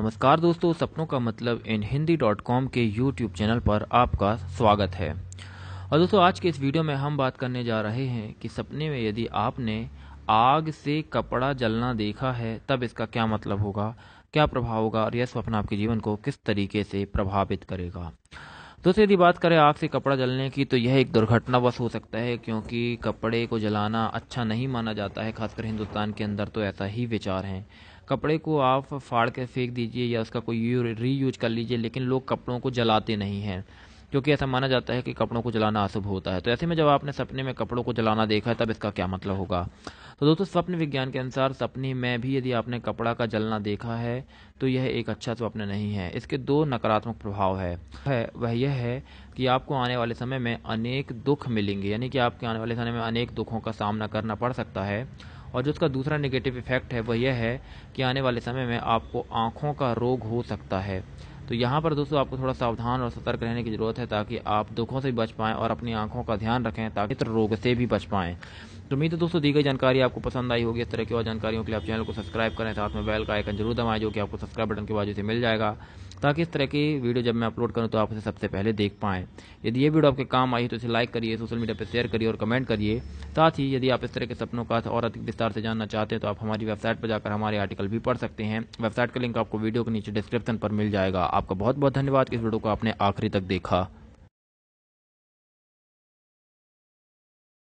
नमस्कार दोस्तों सपनों का मतलब इन हिंदी डॉट कॉम के यूट्यूब चैनल पर आपका स्वागत है और दोस्तों आज के इस वीडियो में हम बात करने जा रहे हैं कि सपने में यदि आपने आग से कपड़ा जलना देखा है तब इसका क्या मतलब होगा क्या प्रभाव होगा और यह स्वप्न आपके जीवन को किस तरीके से प्रभावित करेगा दोस्तों यदि बात करें आग से कपड़ा जलने की तो यह एक दुर्घटनावश हो सकता है क्योंकि कपड़े को जलाना अच्छा नहीं माना जाता है खासकर हिंदुस्तान के अंदर तो ऐसा ही विचार है कपड़े को आप फाड़ के फेंक दीजिए या उसका कोई रीयूज कर लीजिए लेकिन लोग कपड़ों को जलाते नहीं हैं क्योंकि ऐसा माना जाता है कि कपड़ों को जलाना अशुभ होता है तो ऐसे में जब आपने सपने में कपड़ों को जलाना देखा है तब इसका क्या मतलब होगा तो दोस्तों स्वप्न विज्ञान के अनुसार सपने में भी यदि आपने कपड़ा का जलना देखा है तो यह एक अच्छा स्वप्न नहीं है इसके दो नकारात्मक प्रभाव है, है वह यह है कि आपको आने वाले समय में अनेक दुख मिलेंगे यानी कि आपके आने वाले समय में अनेक दुखों का सामना करना पड़ सकता है और जो उसका दूसरा नेगेटिव इफेक्ट है वह यह है कि आने वाले समय में आपको आँखों का रोग हो सकता है तो यहाँ पर दोस्तों आपको थोड़ा सावधान और सतर्क रहने की ज़रूरत है ताकि आप दुखों से बच पाएँ और अपनी आँखों का ध्यान रखें ताकि रोग से भी बच पाएँ तो उम्मीद है दोस्तों दी गई जानकारी आपको पसंद आई होगी इस तरह की और जानकारियों के लिए आप चैनल को सब्सक्राइब करें साथ में बेल का आइकन जरूर दबाएं जो कि आपको सब्सक्राइब बटन के बाजू से मिल जाएगा ताकि इस तरह की वीडियो जब मैं अपलोड करूँ तो आप उसे सबसे पहले देख पाएँ यदि ये वीडियो आपके काम आई तो इसे लाइक करिए सोशल मीडिया पर शेयर करिए और कमेंट करिए साथ ही यदि आप इस तरह के सपनों का और अधिक विस्तार से जानना चाहते हैं तो आप हमारी वेबसाइट पर जाकर हमारे आर्टिकल भी पढ़ सकते हैं वेबसाइट का लिंक आपको वीडियो के नीचे डिस्क्रिप्शन पर मिल जाएगा आपका बहुत बहुत धन्यवाद इस वीडियो को आपने आखिरी तक देखा